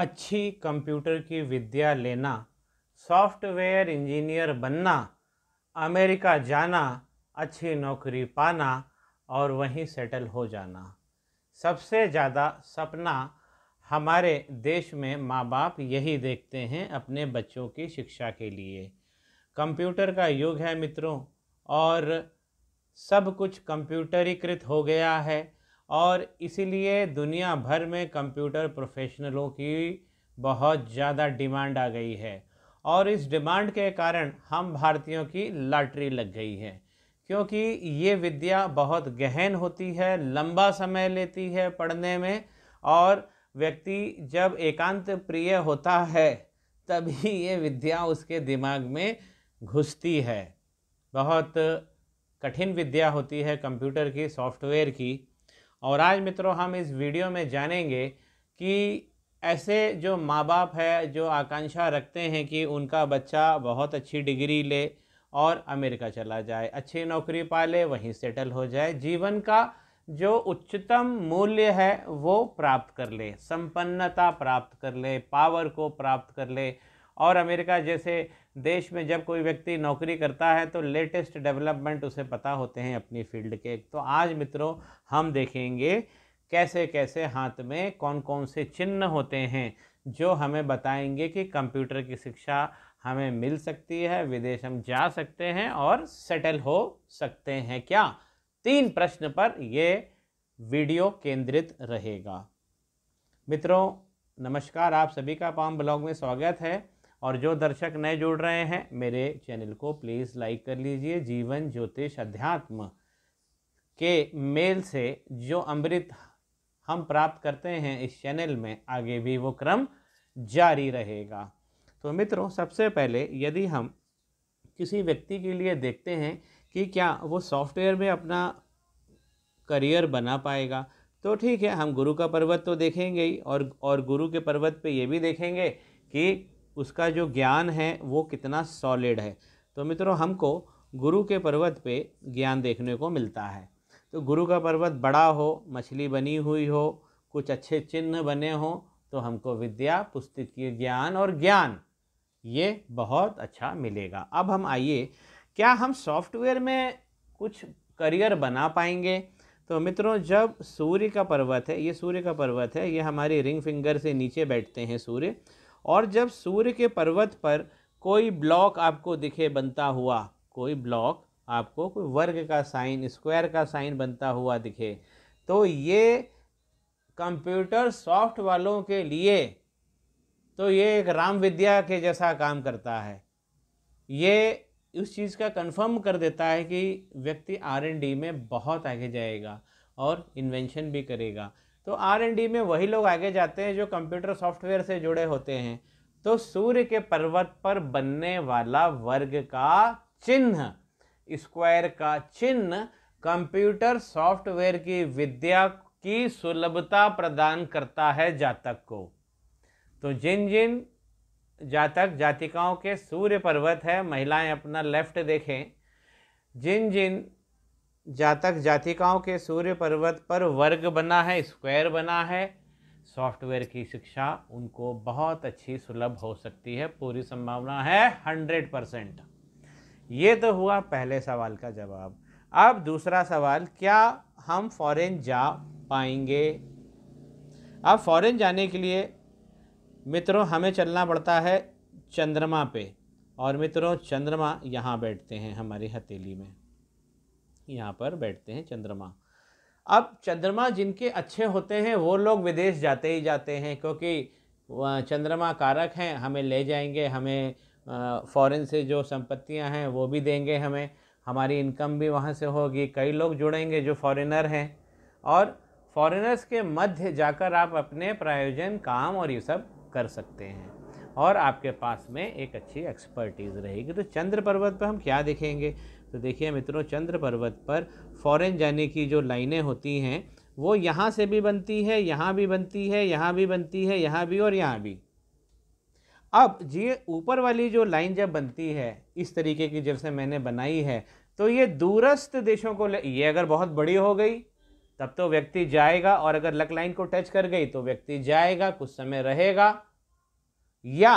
अच्छी कंप्यूटर की विद्या लेना सॉफ्टवेयर इंजीनियर बनना अमेरिका जाना अच्छी नौकरी पाना और वहीं सेटल हो जाना सबसे ज़्यादा सपना हमारे देश में माँ बाप यही देखते हैं अपने बच्चों की शिक्षा के लिए कंप्यूटर का युग है मित्रों और सब कुछ कंप्यूटरीकृत हो गया है और इसीलिए दुनिया भर में कंप्यूटर प्रोफेशनलों की बहुत ज़्यादा डिमांड आ गई है और इस डिमांड के कारण हम भारतीयों की लॉटरी लग गई है क्योंकि ये विद्या बहुत गहन होती है लंबा समय लेती है पढ़ने में और व्यक्ति जब एकांत प्रिय होता है तभी ये विद्या उसके दिमाग में घुसती है बहुत कठिन विद्या होती है कंप्यूटर की सॉफ्टवेयर की और आज मित्रों हम इस वीडियो में जानेंगे कि ऐसे जो माँ बाप है जो आकांक्षा रखते हैं कि उनका बच्चा बहुत अच्छी डिग्री ले और अमेरिका चला जाए अच्छी नौकरी पा ले वहीं सेटल हो जाए जीवन का जो उच्चतम मूल्य है वो प्राप्त कर ले संपन्नता प्राप्त कर ले पावर को प्राप्त कर ले और अमेरिका जैसे देश में जब कोई व्यक्ति नौकरी करता है तो लेटेस्ट डेवलपमेंट उसे पता होते हैं अपनी फील्ड के तो आज मित्रों हम देखेंगे कैसे कैसे हाथ में कौन कौन से चिन्ह होते हैं जो हमें बताएंगे कि कंप्यूटर की शिक्षा हमें मिल सकती है विदेश हम जा सकते हैं और सेटल हो सकते हैं क्या तीन प्रश्न पर ये वीडियो केंद्रित रहेगा मित्रों नमस्कार आप सभी का पाम ब्लॉग में स्वागत है और जो दर्शक नए जुड़ रहे हैं मेरे चैनल को प्लीज़ लाइक कर लीजिए जीवन ज्योतिष अध्यात्म के मेल से जो अमृत हम प्राप्त करते हैं इस चैनल में आगे भी वो क्रम जारी रहेगा तो मित्रों सबसे पहले यदि हम किसी व्यक्ति के लिए देखते हैं कि क्या वो सॉफ्टवेयर में अपना करियर बना पाएगा तो ठीक है हम गुरु का पर्वत तो देखेंगे ही और और गुरु के पर्वत पे ये भी देखेंगे कि उसका जो ज्ञान है वो कितना सॉलिड है तो मित्रों हमको गुरु के पर्वत पे ज्ञान देखने को मिलता है तो गुरु का पर्वत बड़ा हो मछली बनी हुई हो कुछ अच्छे चिन्ह बने हों तो हमको विद्या पुस्तकीय ज्ञान और ज्ञान ये बहुत अच्छा मिलेगा अब हम आइए क्या हम सॉफ्टवेयर में कुछ करियर बना पाएंगे तो मित्रों जब सूर्य का पर्वत है ये सूर्य का पर्वत है ये हमारी रिंग फिंगर से नीचे बैठते हैं सूर्य और जब सूर्य के पर्वत पर कोई ब्लॉक आपको दिखे बनता हुआ कोई ब्लॉक आपको कोई वर्ग का साइन स्क्वायर का साइन बनता हुआ दिखे तो ये कंप्यूटर सॉफ्ट वालों के लिए तो ये एक राम विद्या के जैसा काम करता है ये उस चीज़ का कंफर्म कर देता है कि व्यक्ति आर एन डी में बहुत आगे जाएगा और इन्वेंशन भी करेगा तो आर एन डी में वही लोग आगे जाते हैं जो कंप्यूटर सॉफ्टवेयर से जुड़े होते हैं तो सूर्य के पर्वत पर बनने वाला वर्ग का चिन्ह स्क्वायर का चिन्ह कंप्यूटर सॉफ्टवेयर की विद्या की सुलभता प्रदान करता है जातक को तो जिन जिन जातक जातिकाओं के सूर्य पर्वत है महिलाएं अपना लेफ्ट देखें जिन जिन जातक जातिकाओं के सूर्य पर्वत पर वर्ग बना है स्क्वायर बना है सॉफ्टवेयर की शिक्षा उनको बहुत अच्छी सुलभ हो सकती है पूरी संभावना है हंड्रेड परसेंट ये तो हुआ पहले सवाल का जवाब अब दूसरा सवाल क्या हम फॉरेन जा पाएंगे अब फॉरेन जाने के लिए मित्रों हमें चलना पड़ता है चंद्रमा पे और मित्रों चंद्रमा यहाँ बैठते हैं हमारी हथेली में यहाँ पर बैठते हैं चंद्रमा अब चंद्रमा जिनके अच्छे होते हैं वो लोग विदेश जाते ही जाते हैं क्योंकि चंद्रमा कारक हैं हमें ले जाएंगे हमें फॉरेन से जो संपत्तियां हैं वो भी देंगे हमें हमारी इनकम भी वहाँ से होगी कई लोग जुड़ेंगे जो फॉरेनर हैं और फॉरेनर्स के मध्य जाकर आप अपने प्रायोजन काम और ये सब कर सकते हैं और आपके पास में एक अच्छी एक्सपर्टीज़ रहेगी तो चंद्र पर्वत पर हम क्या देखेंगे तो देखिए मित्रों चंद्र पर्वत पर फॉरेन जाने की जो लाइनें होती हैं वो यहाँ से भी बनती है यहाँ भी बनती है यहाँ भी बनती है यहाँ भी और यहाँ भी अब ये ऊपर वाली जो लाइन जब बनती है इस तरीके की जैसे मैंने बनाई है तो ये दूरस्थ देशों को ये अगर बहुत बड़ी हो गई तब तो व्यक्ति जाएगा और अगर लक लाइन को टच कर गई तो व्यक्ति जाएगा कुछ समय रहेगा या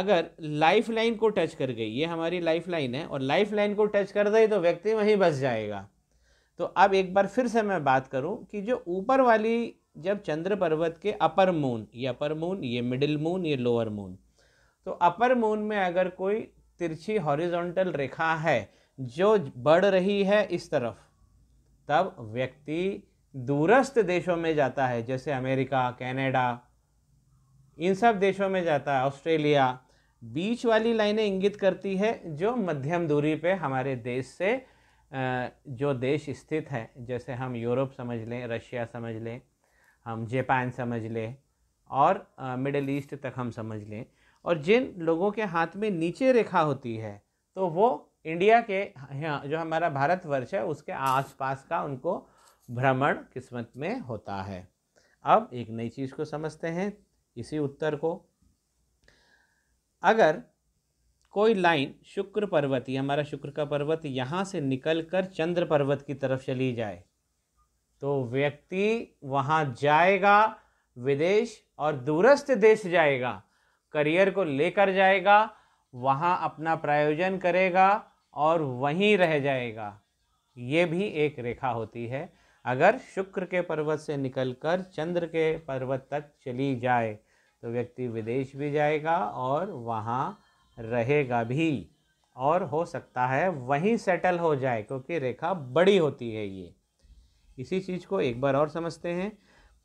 अगर लाइफ लाइन को टच कर गई ये हमारी लाइफ लाइन है और लाइफ लाइन को टच कर गई तो व्यक्ति वहीं बस जाएगा तो अब एक बार फिर से मैं बात करूं कि जो ऊपर वाली जब चंद्र पर्वत के अपर मून ये अपर मून ये मिडिल मून ये लोअर मून तो अपर मून में अगर कोई तिरछी हॉरिजॉन्टल रेखा है जो बढ़ रही है इस तरफ तब व्यक्ति दूरस्थ देशों में जाता है जैसे अमेरिका कनाडा इन सब देशों में जाता है ऑस्ट्रेलिया बीच वाली लाइनें इंगित करती है जो मध्यम दूरी पे हमारे देश से जो देश स्थित है जैसे हम यूरोप समझ लें रशिया समझ लें हम जापान समझ लें और मिडल ईस्ट तक हम समझ लें और जिन लोगों के हाथ में नीचे रेखा होती है तो वो इंडिया के हाँ, जो हमारा भारतवर्ष है उसके आसपास का उनको भ्रमण किस्मत में होता है अब एक नई चीज़ को समझते हैं इसी उत्तर को अगर कोई लाइन शुक्र पर्वत हमारा शुक्र का पर्वत यहाँ से निकलकर चंद्र पर्वत की तरफ चली जाए तो व्यक्ति वहाँ जाएगा विदेश और दूरस्थ देश जाएगा करियर को लेकर जाएगा वहाँ अपना प्रायोजन करेगा और वहीं रह जाएगा ये भी एक रेखा होती है अगर शुक्र के पर्वत से निकलकर चंद्र के पर्वत तक चली जाए तो व्यक्ति विदेश भी जाएगा और वहाँ रहेगा भी और हो सकता है वहीं सेटल हो जाए क्योंकि रेखा बड़ी होती है ये इसी चीज़ को एक बार और समझते हैं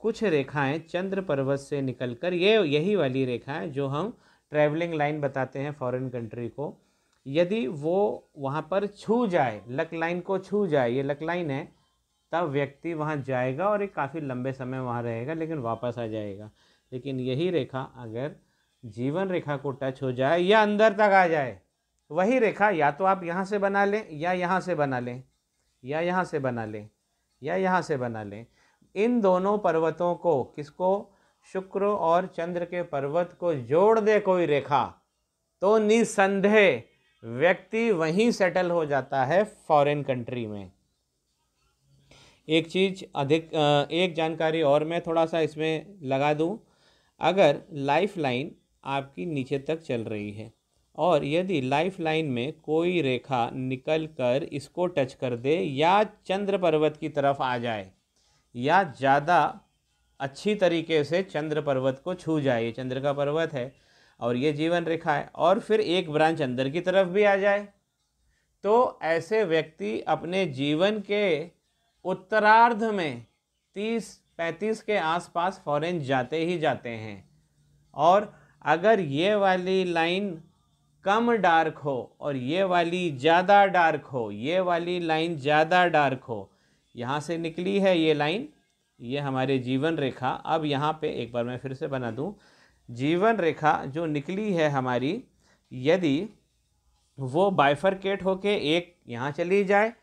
कुछ रेखाएं चंद्र पर्वत से निकलकर ये यही वाली रेखाएं जो हम ट्रैवलिंग लाइन बताते हैं फॉरेन कंट्री को यदि वो वहाँ पर छू जाए लक लाइन को छू जाए ये लक लाइन है तब व्यक्ति वहाँ जाएगा और एक काफ़ी लंबे समय वहाँ रहेगा लेकिन वापस आ जाएगा लेकिन यही रेखा अगर जीवन रेखा को टच हो जाए या अंदर तक आ जाए वही रेखा या तो आप यहाँ से बना लें या यहाँ से बना लें या यहाँ से बना लें या यहाँ से बना लें इन दोनों पर्वतों को किसको शुक्र और चंद्र के पर्वत को जोड़ दे कोई रेखा तो निसंदेह व्यक्ति वहीं सेटल हो जाता है फॉरेन कंट्री में एक चीज़ अधिक एक जानकारी और मैं थोड़ा सा इसमें लगा दूँ अगर लाइफ लाइन आपकी नीचे तक चल रही है और यदि लाइफ लाइन में कोई रेखा निकल कर इसको टच कर दे या चंद्र पर्वत की तरफ आ जाए या ज़्यादा अच्छी तरीके से चंद्र पर्वत को छू जाए ये चंद्र का पर्वत है और ये जीवन रेखा है और फिर एक ब्रांच अंदर की तरफ भी आ जाए तो ऐसे व्यक्ति अपने जीवन के उत्तरार्ध में तीस पैंतीस के आसपास फॉरेन जाते ही जाते हैं और अगर ये वाली लाइन कम डार्क हो और ये वाली ज़्यादा डार्क हो ये वाली लाइन ज़्यादा डार्क हो यहाँ से निकली है ये लाइन ये हमारे जीवन रेखा अब यहाँ पे एक बार मैं फिर से बना दूँ जीवन रेखा जो निकली है हमारी यदि वो बाइफरकेट होके एक यहाँ चली जाए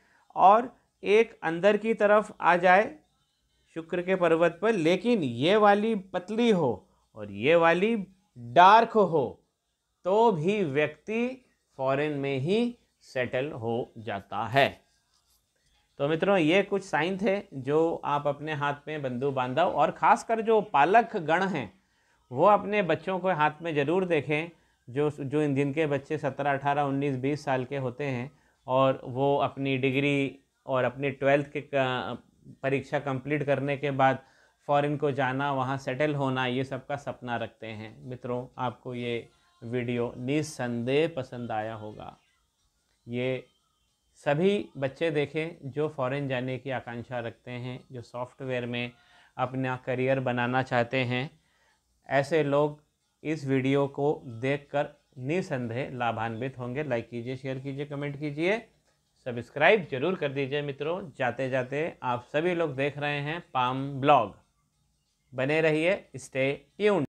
और एक अंदर की तरफ आ जाए शुक्र के पर्वत पर लेकिन ये वाली पतली हो और ये वाली डार्क हो तो भी व्यक्ति फॉरेन में ही सेटल हो जाता है तो मित्रों ये कुछ साइन थे जो आप अपने हाथ में बंधु बांधव और ख़ासकर जो पालक गण हैं वो अपने बच्चों को हाथ में ज़रूर देखें जो जो जिनके बच्चे सत्रह अठारह उन्नीस बीस साल के होते हैं और वो अपनी डिग्री और अपने ट्वेल्थ के परीक्षा कंप्लीट करने के बाद फॉरेन को जाना वहाँ सेटल होना ये सब का सपना रखते हैं मित्रों आपको ये वीडियो निसंदेह पसंद आया होगा ये सभी बच्चे देखें जो फॉरेन जाने की आकांक्षा रखते हैं जो सॉफ्टवेयर में अपना करियर बनाना चाहते हैं ऐसे लोग इस वीडियो को देखकर निसंदेह लाभान्वित होंगे लाइक कीजिए शेयर कीजिए कमेंट कीजिए सब्सक्राइब जरूर कर दीजिए मित्रों जाते जाते आप सभी लोग देख रहे हैं पाम ब्लॉग बने रहिए स्टे यून